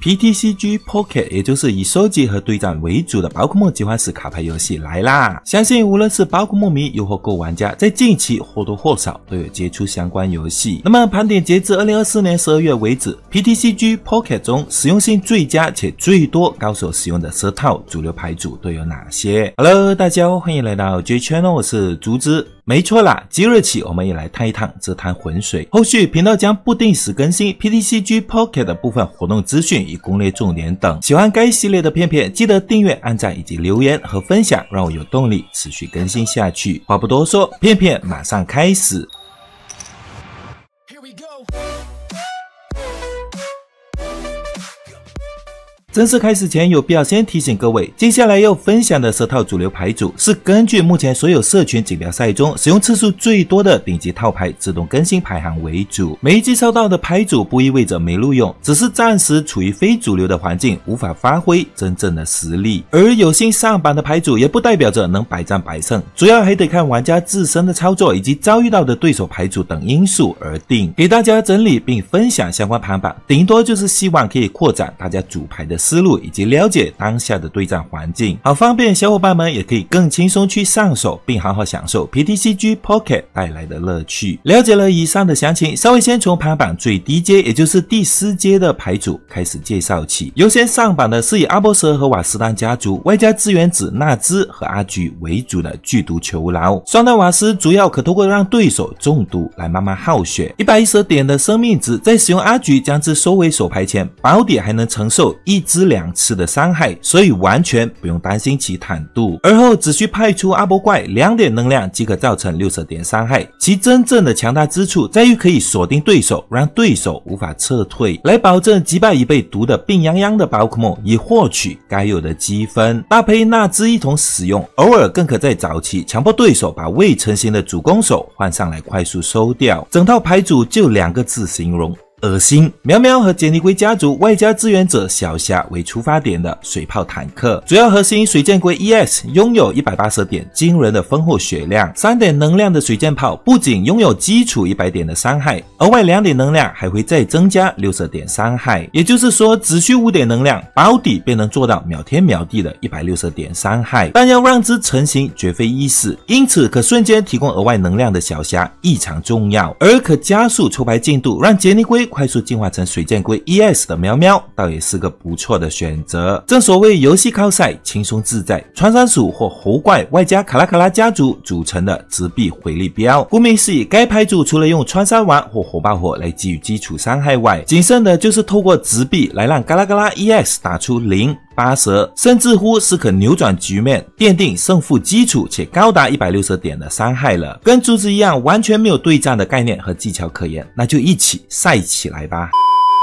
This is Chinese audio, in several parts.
PTCG Pocket，也就是以收集和对战为主的宝可梦集换式卡牌游戏来啦！相信无论是宝可梦迷又或各玩家，在近期或多或少都有接触相关游戏。那么盘点截至二零二四年十二月为止，PTCG Pocket 中实用性最佳且最多高手使用的十套主流牌组都有哪些？Hello，大家欢迎来到 J Channel，我是竹子。没错啦，今日起我们也来探一探这滩浑水。后续频道将不定时更新 PTCG Pocket 的部分活动资讯与攻略重点等。喜欢该系列的片片，记得订阅、按赞以及留言和分享，让我有动力持续更新下去。话不多说，片片马上开始。正式开始前，有必要先提醒各位，接下来要分享的十套主流牌组是根据目前所有社群锦标赛中使用次数最多的顶级套牌自动更新排行为主。没介绍到的牌组不意味着没录用，只是暂时处于非主流的环境，无法发挥真正的实力。而有幸上榜的牌组也不代表着能百战百胜，主要还得看玩家自身的操作以及遭遇到的对手牌组等因素而定。给大家整理并分享相关牌榜，顶多就是希望可以扩展大家组牌的。思路以及了解当下的对战环境，好方便小伙伴们也可以更轻松去上手，并好好享受 PTCG Pocket 带来的乐趣。了解了以上的详情，稍微先从排榜最低阶，也就是第四阶的牌组开始介绍起。优先上榜的是以阿波蛇和瓦斯丹家族，外加资源子纳兹和阿菊为主的剧毒囚牢。双头瓦斯主要可通过让对手中毒来慢慢耗血，一百一十点的生命值，在使用阿菊将之收回手牌前，保底还能承受一。之两次的伤害，所以完全不用担心其坦度。而后只需派出阿波怪两点能量即可造成六十点伤害。其真正的强大之处在于可以锁定对手，让对手无法撤退，来保证击败已被毒的病殃殃的宝可梦，以获取该有的积分。搭配纳兹一同使用，偶尔更可在早期强迫对手把未成型的主攻手换上来，快速收掉。整套牌组就两个字形容。恶心！喵喵和杰尼龟家族外加支援者小霞为出发点的水炮坦克，主要核心水箭龟 ES 拥有一百八十点惊人的丰厚血量，三点能量的水箭炮不仅拥有基础一百点的伤害，额外两点能量还会再增加六十点伤害，也就是说只需五点能量保底便能做到秒天秒地的一百六十点伤害。但要让之成型绝非易事，因此可瞬间提供额外能量的小霞异常重要，而可加速抽牌进度让杰尼龟。快速进化成水剑龟 ES 的喵喵，倒也是个不错的选择。正所谓游戏靠赛，轻松自在。穿山鼠或猴怪外加卡拉卡拉家族组成的直臂回力镖，顾名思义，该牌组除了用穿山王或火爆火来给予基础伤害外，仅剩的就是透过直臂来让嘎啦嘎啦 ES 打出零。八十，甚至乎是可扭转局面、奠定胜负基础且高达一百六十点的伤害了。跟猪子一样，完全没有对战的概念和技巧可言，那就一起赛起来吧。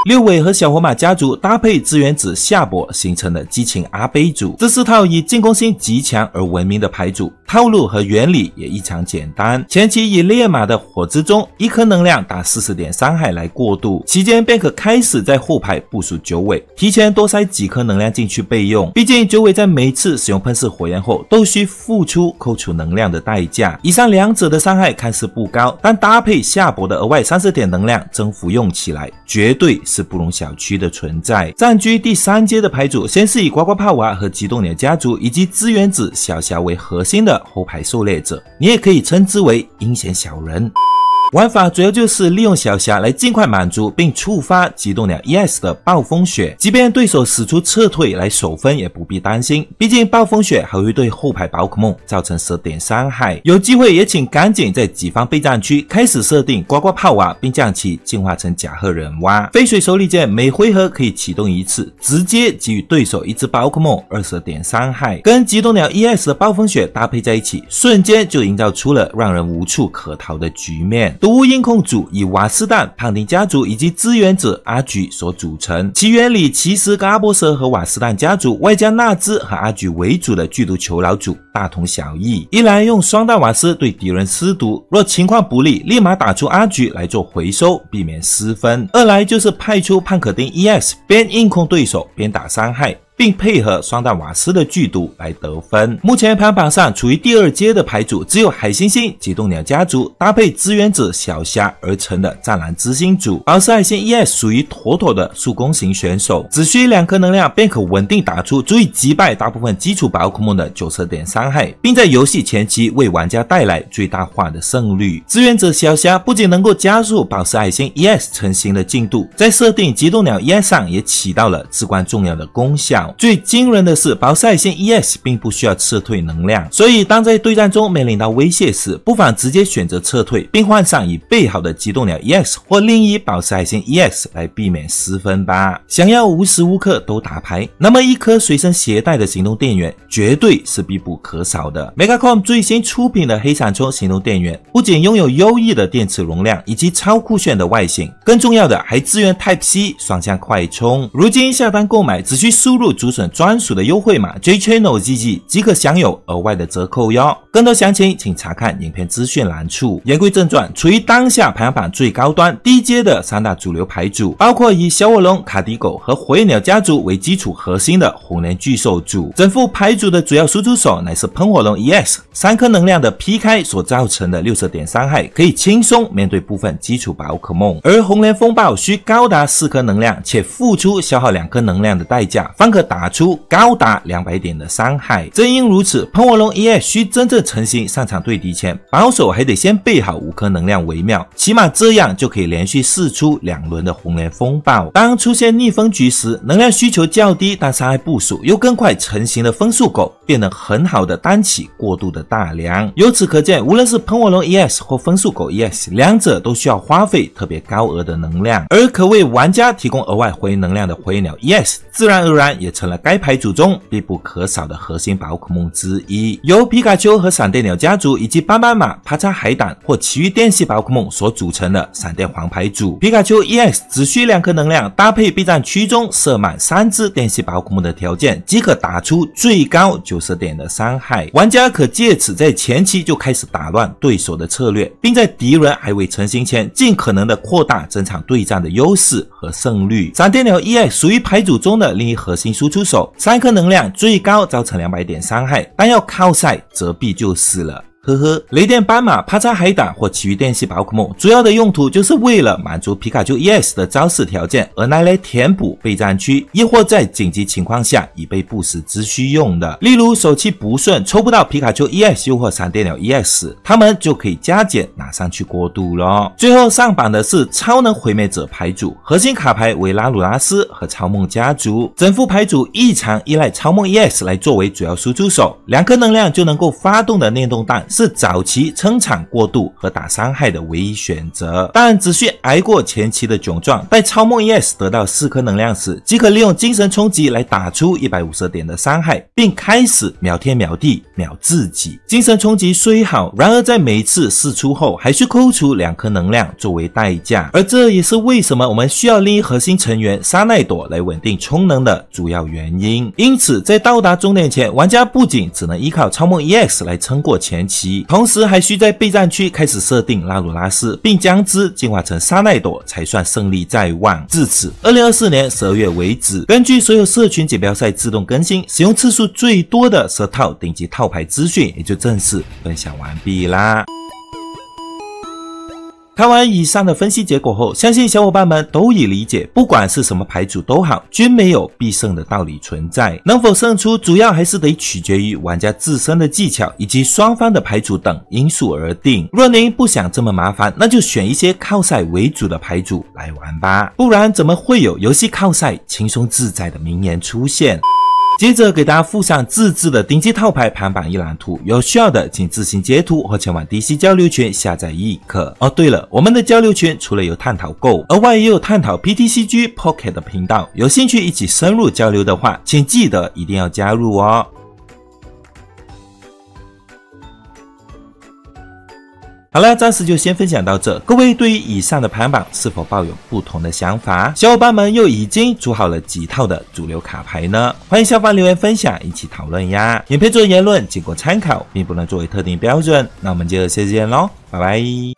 六尾和小火马家族搭配资源子夏伯形成的激情阿杯组。这是套以进攻性极强而闻名的牌组，套路和原理也异常简单。前期以烈马的火之中一颗能量打四十点伤害来过渡，期间便可开始在后排部署九尾，提前多塞几颗能量进去备用。毕竟九尾在每次使用喷射火焰后，都需付出扣除能量的代价。以上两者的伤害看似不高，但搭配夏伯的额外三十点能量增幅，用起来绝对。是不容小觑的存在，占据第三阶的牌组，先是以呱呱帕娃和机动鸟家族以及资源子小霞为核心的后排狩猎者，你也可以称之为阴险小人。玩法主要就是利用小霞来尽快满足并触发机动鸟 ES 的暴风雪，即便对手使出撤退来守分，也不必担心，毕竟暴风雪还会对后排宝可梦造成十点伤害。有机会也请赶紧在己方备战区开始设定呱呱炮瓦，并将其进化成甲贺忍蛙。飞水手里剑每回合可以启动一次，直接给予对手一只宝可梦二十点伤害，跟机动鸟 ES 的暴风雪搭配在一起，瞬间就营造出了让人无处可逃的局面。毒物硬控组以瓦斯蛋、胖丁家族以及支援者阿菊所组成，其原理其实跟阿波蛇和瓦斯蛋家族外加纳兹和阿菊为主的剧毒囚牢组大同小异。一来用双弹瓦斯对敌人施毒，若情况不利，立马打出阿菊来做回收，避免失分；二来就是派出胖可丁 ES 边硬控对手边打伤害。并配合双氮瓦斯的剧毒来得分。目前排行榜上处于第二阶的牌组，只有海星星、极冻鸟家族搭配支援者小霞而成的湛蓝之心组。宝石海星 ES 属于妥妥的速攻型选手，只需两颗能量便可稳定打出足以击败大部分基础宝可梦的九十点伤害，并在游戏前期为玩家带来最大化的胜率。支援者小霞不仅能够加速宝石海星 ES 成型的进度，在设定极冻鸟 ES 上也起到了至关重要的功效。最惊人的是，宝石海星 e s 并不需要撤退能量，所以当在对战中面临到威胁时，不妨直接选择撤退，并换上已备好的机动鸟 e s 或另一宝石海星 EX 来避免失分吧。想要无时无刻都打牌，那么一颗随身携带的行动电源绝对是必不可少的。MegaCom 最新出品的黑闪充行动电源，不仅拥有优异的电池容量以及超酷炫的外形，更重要的还支援 Type-C 双向快充。如今下单购买，只需输入。竹笋专属的优惠码 J Channel GG 即可享有额外的折扣哟。更多详情请查看影片资讯栏处。言归正传，处于当下排行榜最高端低阶的三大主流牌组，包括以小火龙、卡迪狗和火焰鸟家族为基础核心的红莲巨兽组。整副牌组的主要输出手乃是喷火龙 ES，三颗能量的劈开所造成的六十点伤害，可以轻松面对部分基础宝可梦。而红莲风暴需高达四颗能量，且付出消耗两颗能量的代价，方可。打出高达两百点的伤害。正因如此，喷火龙 ES 需真正成型上场对敌前，保守还得先备好五颗能量为妙。起码这样就可以连续试出两轮的红莲风暴。当出现逆风局时，能量需求较低但伤害部署又更快成型的风速狗，便能很好的担起过渡的大梁。由此可见，无论是喷火龙 ES 或风速狗 ES，两者都需要花费特别高额的能量，而可为玩家提供额外回能量的回鸟 ES，自然而然也。成了该牌组中必不可少的核心宝可梦之一。由皮卡丘和闪电鸟家族以及斑斑马、爬叉海胆或其余电系宝可梦所组成的闪电黄牌组，皮卡丘 EX 只需两颗能量，搭配备战区中设满三只电系宝可梦的条件，即可打出最高九十点的伤害。玩家可借此在前期就开始打乱对手的策略，并在敌人还未成型前，尽可能的扩大整场对战的优势和胜率。闪电鸟 e s 属于牌组中的另一核心输出手三颗能量最高造成两百点伤害，但要靠晒，则必就死了。呵呵，雷电斑马、帕扎海胆或其余电系宝可梦，主要的用途就是为了满足皮卡丘 EX 的招式条件，而拿来填补备战区，亦或在紧急情况下以备不时之需用的。例如手气不顺抽不到皮卡丘 EX 或闪电鸟 EX，他们就可以加减拿上去过渡咯。最后上榜的是超能毁灭者牌组，核心卡牌为拉鲁拉斯和超梦家族，整副牌组异常依赖超梦 EX 来作为主要输出手，两颗能量就能够发动的念动弹。是早期撑场过度和打伤害的唯一选择，但只需挨过前期的窘状，待超梦 EX 得到四颗能量时，即可利用精神冲击来打出一百五十点的伤害，并开始秒天秒地秒自己。精神冲击虽好，然而在每次试出后还需扣除两颗能量作为代价，而这也是为什么我们需要另一核心成员沙奈朵来稳定充能的主要原因。因此，在到达终点前，玩家不仅只能依靠超梦 EX 来撑过前期。同时，还需在备战区开始设定拉鲁拉斯，并将之进化成沙奈朵，才算胜利在望。至此，二零二四年十月为止，根据所有社群锦标赛自动更新，使用次数最多的十套顶级套牌资讯，也就正式分享完毕啦。看完以上的分析结果后，相信小伙伴们都已理解，不管是什么牌组都好，均没有必胜的道理存在。能否胜出，主要还是得取决于玩家自身的技巧以及双方的牌组等因素而定。若您不想这么麻烦，那就选一些靠赛为主的牌组来玩吧，不然怎么会有“游戏靠赛，轻松自在”的名言出现？接着给大家附上自制的顶级套牌排版一览图，有需要的请自行截图或前往 DC 交流群下载亦可。哦，对了，我们的交流群除了有探讨购，额外也有探讨 PTCG Pocket 的频道，有兴趣一起深入交流的话，请记得一定要加入哦。好了，暂时就先分享到这。各位对于以上的排行榜是否抱有不同的想法？小伙伴们又已经组好了几套的主流卡牌呢？欢迎下方留言分享，一起讨论呀！影片做言论，经过参考，并不能作为特定标准。那我们就期见喽，拜拜。